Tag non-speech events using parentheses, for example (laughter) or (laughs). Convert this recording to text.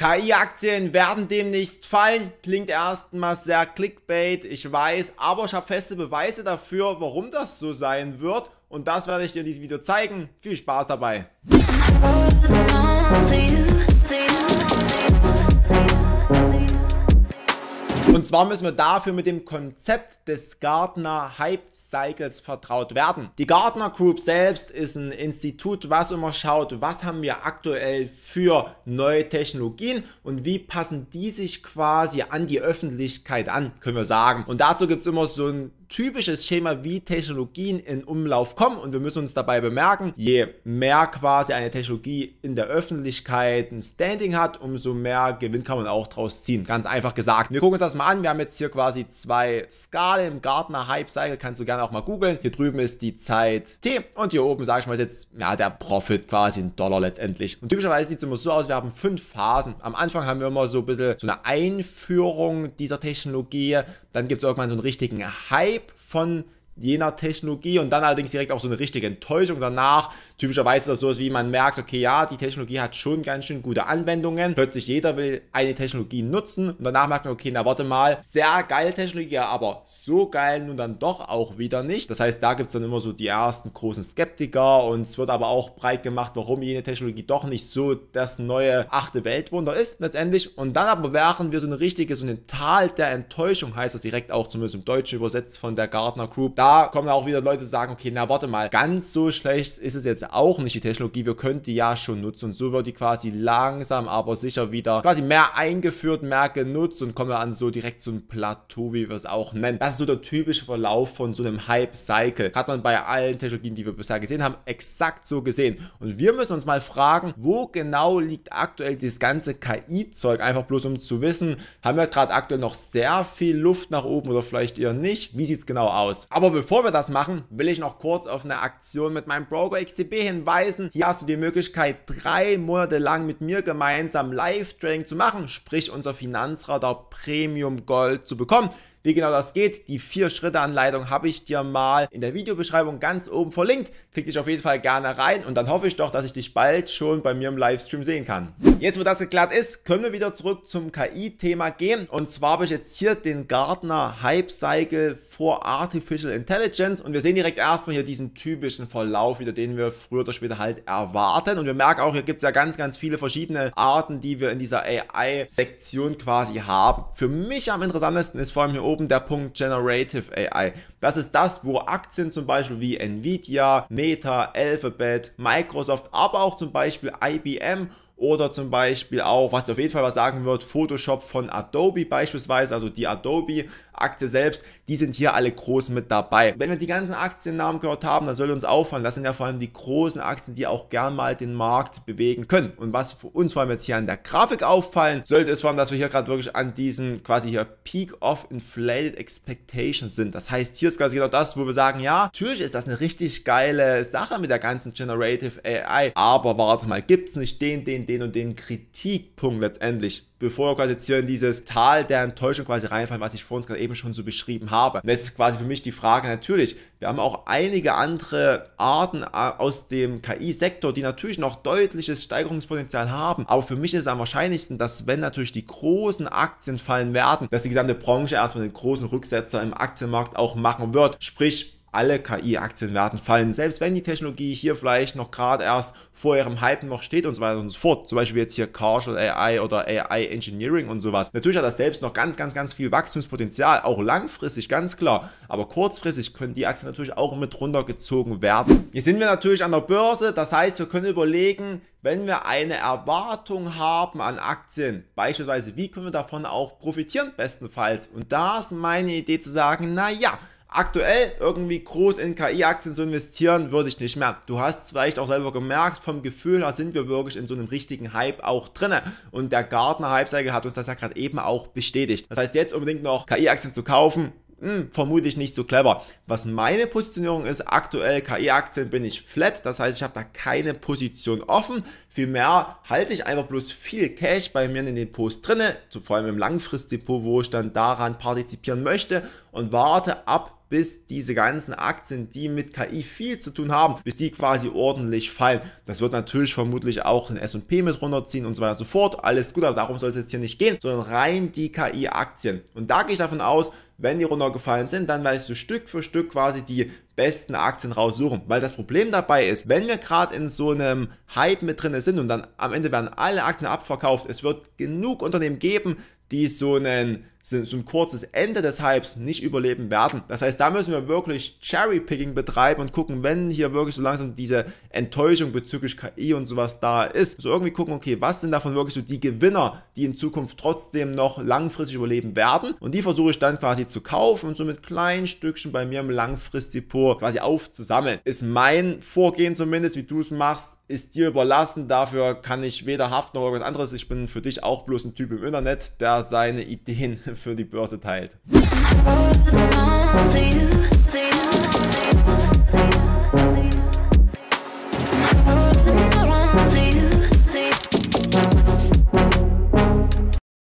KI-Aktien werden demnächst fallen. Klingt erstmal sehr clickbait, ich weiß, aber ich habe feste Beweise dafür, warum das so sein wird. Und das werde ich dir in diesem Video zeigen. Viel Spaß dabei. Und zwar müssen wir dafür mit dem Konzept des Gartner Hype Cycles vertraut werden. Die Gartner Group selbst ist ein Institut, was immer schaut, was haben wir aktuell für neue Technologien und wie passen die sich quasi an die Öffentlichkeit an, können wir sagen. Und dazu gibt es immer so ein typisches Schema, wie Technologien in Umlauf kommen. Und wir müssen uns dabei bemerken, je mehr quasi eine Technologie in der Öffentlichkeit ein Standing hat, umso mehr Gewinn kann man auch draus ziehen. Ganz einfach gesagt. Wir gucken uns das mal an. Wir haben jetzt hier quasi zwei Skalen im Gartner Hype Cycle. Kannst du gerne auch mal googeln. Hier drüben ist die Zeit T und hier oben, sage ich mal, ist jetzt ja, der Profit quasi in Dollar letztendlich. Und typischerweise sieht es immer so aus, wir haben fünf Phasen. Am Anfang haben wir immer so ein bisschen so eine Einführung dieser Technologie dann gibt es irgendwann so einen richtigen Hype von jener Technologie und dann allerdings direkt auch so eine richtige Enttäuschung danach. Typischerweise ist das so, wie man merkt, okay, ja, die Technologie hat schon ganz schön gute Anwendungen. Plötzlich jeder will eine Technologie nutzen und danach merkt man, okay, na warte mal, sehr geile Technologie, aber so geil nun dann doch auch wieder nicht. Das heißt, da gibt es dann immer so die ersten großen Skeptiker und es wird aber auch breit gemacht, warum jene Technologie doch nicht so das neue achte Weltwunder ist letztendlich. Und dann aber wären wir so eine richtige, so ein Tal der Enttäuschung, heißt das direkt auch zumindest im Deutschen übersetzt von der Gardner Group. Da da kommen auch wieder Leute, zu sagen, okay, na warte mal, ganz so schlecht ist es jetzt auch nicht die Technologie, wir könnten die ja schon nutzen. Und so wird die quasi langsam, aber sicher wieder quasi mehr eingeführt, mehr genutzt und kommen wir an so direkt so ein Plateau, wie wir es auch nennen. Das ist so der typische Verlauf von so einem Hype-Cycle. Hat man bei allen Technologien, die wir bisher gesehen haben, exakt so gesehen. Und wir müssen uns mal fragen, wo genau liegt aktuell dieses ganze KI-Zeug? Einfach bloß um zu wissen, haben wir gerade aktuell noch sehr viel Luft nach oben oder vielleicht eher nicht? Wie sieht es genau aus? Aber aber bevor wir das machen, will ich noch kurz auf eine Aktion mit meinem Broker XTB hinweisen. Hier hast du die Möglichkeit, drei Monate lang mit mir gemeinsam Live-Trading zu machen, sprich unser Finanzradar Premium Gold zu bekommen. Wie genau das geht, die vier Schritte Anleitung habe ich dir mal in der Videobeschreibung ganz oben verlinkt. Klick dich auf jeden Fall gerne rein und dann hoffe ich doch, dass ich dich bald schon bei mir im Livestream sehen kann. Jetzt, wo das geklärt ist, können wir wieder zurück zum KI-Thema gehen. Und zwar habe ich jetzt hier den Gartner Hype Cycle for Artificial Intelligence und wir sehen direkt erstmal hier diesen typischen Verlauf wieder, den wir früher oder später halt erwarten. Und wir merken auch, hier gibt es ja ganz, ganz viele verschiedene Arten, die wir in dieser AI-Sektion quasi haben. Für mich am interessantesten ist vor allem hier oben oben der Punkt Generative AI. Das ist das, wo Aktien zum Beispiel wie Nvidia, Meta, Alphabet, Microsoft, aber auch zum Beispiel IBM oder zum Beispiel auch, was auf jeden Fall was sagen wird, Photoshop von Adobe beispielsweise, also die Adobe-Aktie selbst, die sind hier alle groß mit dabei. Wenn wir die ganzen Aktiennamen gehört haben, dann sollte uns auffallen, das sind ja vor allem die großen Aktien, die auch gern mal den Markt bewegen können. Und was für uns vor allem jetzt hier an der Grafik auffallen sollte, ist vor allem, dass wir hier gerade wirklich an diesem quasi hier Peak of Inflated Expectations sind. Das heißt, hier ist quasi genau das, wo wir sagen, ja, natürlich ist das eine richtig geile Sache mit der ganzen Generative AI, aber warte mal, gibt es nicht den, den, den, den und den Kritikpunkt letztendlich, bevor wir quasi jetzt hier in dieses Tal der Enttäuschung quasi reinfallen, was ich vorhin gerade eben schon so beschrieben habe. Und das ist quasi für mich die Frage natürlich. Wir haben auch einige andere Arten äh, aus dem KI-Sektor, die natürlich noch deutliches Steigerungspotenzial haben. Aber für mich ist es am wahrscheinlichsten, dass wenn natürlich die großen Aktien fallen werden, dass die gesamte Branche erstmal den großen Rücksetzer im Aktienmarkt auch machen wird. Sprich, alle KI-Aktienwerten fallen, selbst wenn die Technologie hier vielleicht noch gerade erst vor ihrem Hype noch steht und so weiter und so fort. Zum Beispiel jetzt hier Carshot AI oder AI Engineering und sowas. Natürlich hat das selbst noch ganz, ganz, ganz viel Wachstumspotenzial, auch langfristig, ganz klar. Aber kurzfristig können die Aktien natürlich auch mit runtergezogen werden. Hier sind wir natürlich an der Börse, das heißt, wir können überlegen, wenn wir eine Erwartung haben an Aktien, beispielsweise, wie können wir davon auch profitieren bestenfalls? Und da ist meine Idee zu sagen, naja, Aktuell irgendwie groß in KI-Aktien zu investieren, würde ich nicht mehr. Du hast es vielleicht auch selber gemerkt, vom Gefühl her sind wir wirklich in so einem richtigen Hype auch drin. Und der Gartner-Hype-Cycle hat uns das ja gerade eben auch bestätigt. Das heißt, jetzt unbedingt noch KI-Aktien zu kaufen, hm, vermute ich nicht so clever. Was meine Positionierung ist, aktuell KI-Aktien bin ich flat, das heißt, ich habe da keine Position offen. Vielmehr halte ich einfach bloß viel Cash bei mir in den Depots drinne, vor allem im Langfristdepot, wo ich dann daran partizipieren möchte und warte ab, bis diese ganzen Aktien, die mit KI viel zu tun haben, bis die quasi ordentlich fallen. Das wird natürlich vermutlich auch den S&P mit runterziehen und so weiter und so fort. Alles gut, aber darum soll es jetzt hier nicht gehen, sondern rein die KI-Aktien. Und da gehe ich davon aus, wenn die runtergefallen sind, dann weißt du Stück für Stück quasi die besten Aktien raussuchen. Weil das Problem dabei ist, wenn wir gerade in so einem Hype mit drin sind und dann am Ende werden alle Aktien abverkauft, es wird genug Unternehmen geben, die so, einen, so, ein kurzes Ende des Hypes nicht überleben werden. Das heißt, da müssen wir wirklich Cherry-Picking betreiben und gucken, wenn hier wirklich so langsam diese Enttäuschung bezüglich KI und sowas da ist. So irgendwie gucken, okay, was sind davon wirklich so die Gewinner, die in Zukunft trotzdem noch langfristig überleben werden? Und die versuche ich dann quasi zu kaufen und somit mit kleinen Stückchen bei mir im Langfristdepot quasi aufzusammeln. Ist mein Vorgehen zumindest, wie du es machst, ist dir überlassen. Dafür kann ich weder haften noch irgendwas anderes. Ich bin für dich auch bloß ein Typ im Internet, der seine Ideen (laughs) für die Börse teilt.